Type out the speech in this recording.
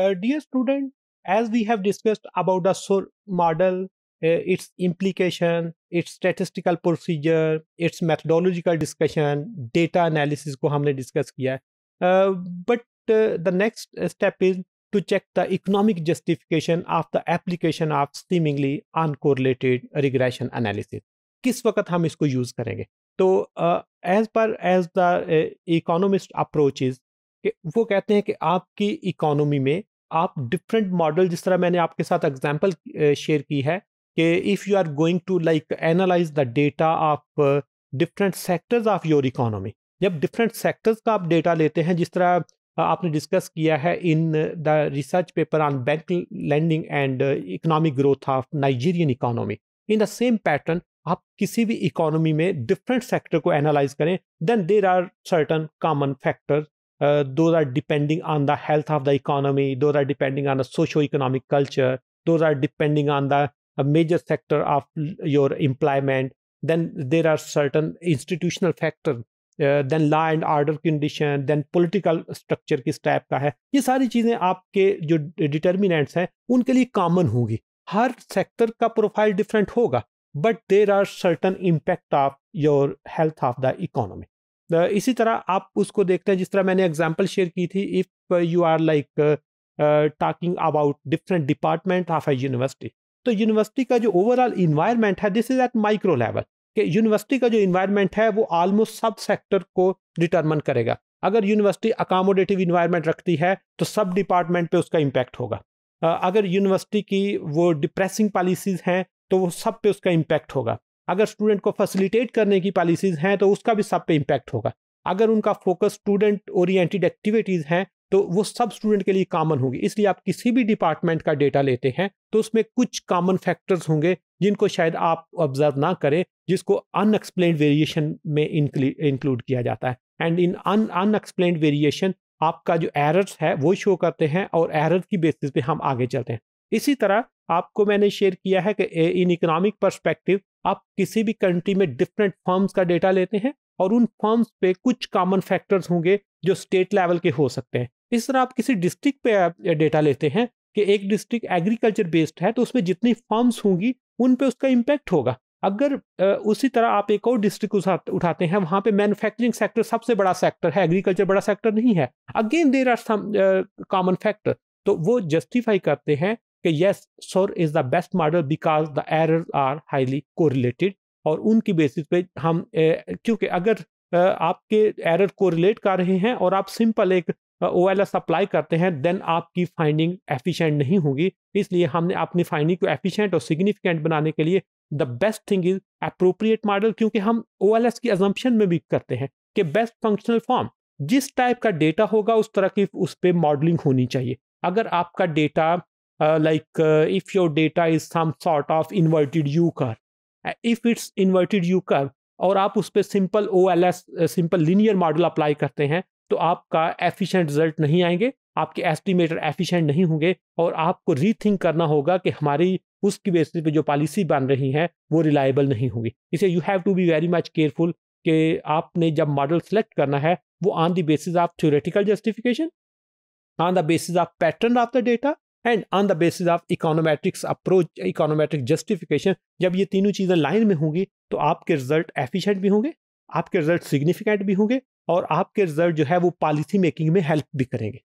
Uh, dear student, as we have discussed about the SOAR model, uh, its implication, its statistical procedure, its methodological discussion, data analysis ko humne discuss kiya uh, but uh, the next step is to check the economic justification of the application of seemingly uncorrelated regression analysis. kis किस वक्त हम इसको use करेंगे तो as per as the economist approaches कि वो कहते हैं कि आपकी इकोनॉमी में आप डिफरेंट मॉडल जिस तरह मैंने आपके साथ एग्जाम्पल शेयर की है कि if you are going to like analyse the data of different sectors of your economy जब डिफरेंट सेक्टर्स का आप डेटा लेते हैं जिस तरह आपने डिस्कस किया है in the research paper on bank lending and economic growth of Nigerian economy in the same pattern आप किसी भी इकोनॉमी में डिफरेंट सेक्टर को एनालाइज करें then there are certain common factor Uh, those are depending on the health of the economy. Those are depending on the socio-economic culture. Those are depending on the major sector of your employment. Then there are certain institutional factors then law and order condition then political structure किस type का है ये सारी चीज़ें आपके जो determinants हैं उनके लिए कॉमन होंगी हर सेक्टर का प्रोफाइल डिफरेंट होगा but there are certain impact of your health of the economy इसी तरह आप उसको देखते हैं जिस तरह मैंने एग्जाम्पल शेयर की थी if you are like talking about different department of a university तो यूनिवर्सिटी का जो ओवरऑल इन्वायरमेंट है this is at micro level कि यूनिवर्सिटी का जो इन्वायरमेंट है वो ऑलमोस्ट सब सेक्टर को डिटर्मन करेगा अगर यूनिवर्सिटी अकामोडेटिव इन्वायरमेंट रखती है तो सब डिपार्टमेंट पे उसका इम्पैक्ट होगा अगर यूनिवर्सिटी की वो डिप्रेसिंग पॉलिसीज़ हैं तो वो सब पे उसका इम्पैक्ट होगा अगर स्टूडेंट को फैसिलिटेट करने की पॉलिसीज हैं तो उसका भी सब पे इम्पैक्ट होगा अगर उनका फोकस स्टूडेंट ओरिएंटेड एक्टिविटीज़ हैं तो वो सब स्टूडेंट के लिए कॉमन होगी इसलिए आप किसी भी डिपार्टमेंट का डेटा लेते हैं तो उसमें कुछ कॉमन फैक्टर्स होंगे जिनको शायद आप ऑब्जर्व ना करें जिसको अनएक्सप्लेन वेरिएशन में इंक्लूड किया जाता है एंड इन अनएक्सप्लेन वेरिएशन आपका जो एरर्स है वो शो करते हैं और एरर की बेसिस पे हम आगे चलते हैं इसी तरह आपको मैंने शेयर किया है कि इन इकोनॉमिक परस्पेक्टिव आप किसी भी कंट्री में डिफरेंट फर्म्स का डेटा लेते हैं और उन फर्म्स पे कुछ कॉमन फैक्टर्स होंगे जो स्टेट लेवल के हो सकते हैं इस तरह आप किसी डिस्ट्रिक्ट पे डेटा लेते हैं कि एक डिस्ट्रिक्ट एग्रीकल्चर बेस्ड है तो उसमें जितनी फर्म्स होंगी उन पे उसका इम्पैक्ट होगा अगर उसी तरह आप एक और डिस्ट्रिक्ट उठाते हैं वहाँ पे मैन्युफैक्चरिंग सेक्टर सबसे बड़ा सेक्टर है एग्रीकल्चर बड़ा सेक्टर नहीं है again there are some common factor तो वो जस्टिफाई करते हैं कि yes SUR is the best model because the error are highly correlated और उनकी बेसिस पे हम क्योंकि अगर आपके एरर को रिलेट कर रहे हैं और आप सिंपल एक ओ एल एस अप्लाई करते हैं देन आपकी फाइंडिंग एफिशिएंट नहीं होगी इसलिए हमने अपनी फाइंडिंग को एफिशिएंट और सिग्निफिकेंट बनाने के लिए the best thing is appropriate model क्योंकि हम ओ एल एस की एजम्पन में भी करते हैं कि बेस्ट फंक्शनल फॉर्म जिस टाइप का डेटा होगा उस तरह की उस पर मॉडलिंग होनी चाहिए अगर आपका data uh, like uh, if your data is some sort of inverted U curve. Uh, if it's inverted U curve और आप उस पर simple O L S simple linear model apply करते हैं तो आपका एफिशिएंट रिजल्ट नहीं आएंगे आपके एस्टिमेटर एफिशिएंट नहीं होंगे और आपको रीथिंक करना होगा कि हमारी उसकी बेसिस पे जो पॉलिसी बन रही है वो रिलायबल नहीं होगी इसे you have to be very much careful कि आपने जब मॉडल सेलेक्ट करना है वो on the basis of theoretical justification on the basis of pattern of the data and on the basis of econometrics approach econometric justification जब ये तीनों चीज़ें लाइन में होंगी तो आपके रिजल्ट एफिशिएंट भी होंगे आपके रिजल्ट सिग्निफिकेंट भी होंगे और आपके रिजल्ट जो है वो पॉलिसी मेकिंग में हेल्प भी करेंगे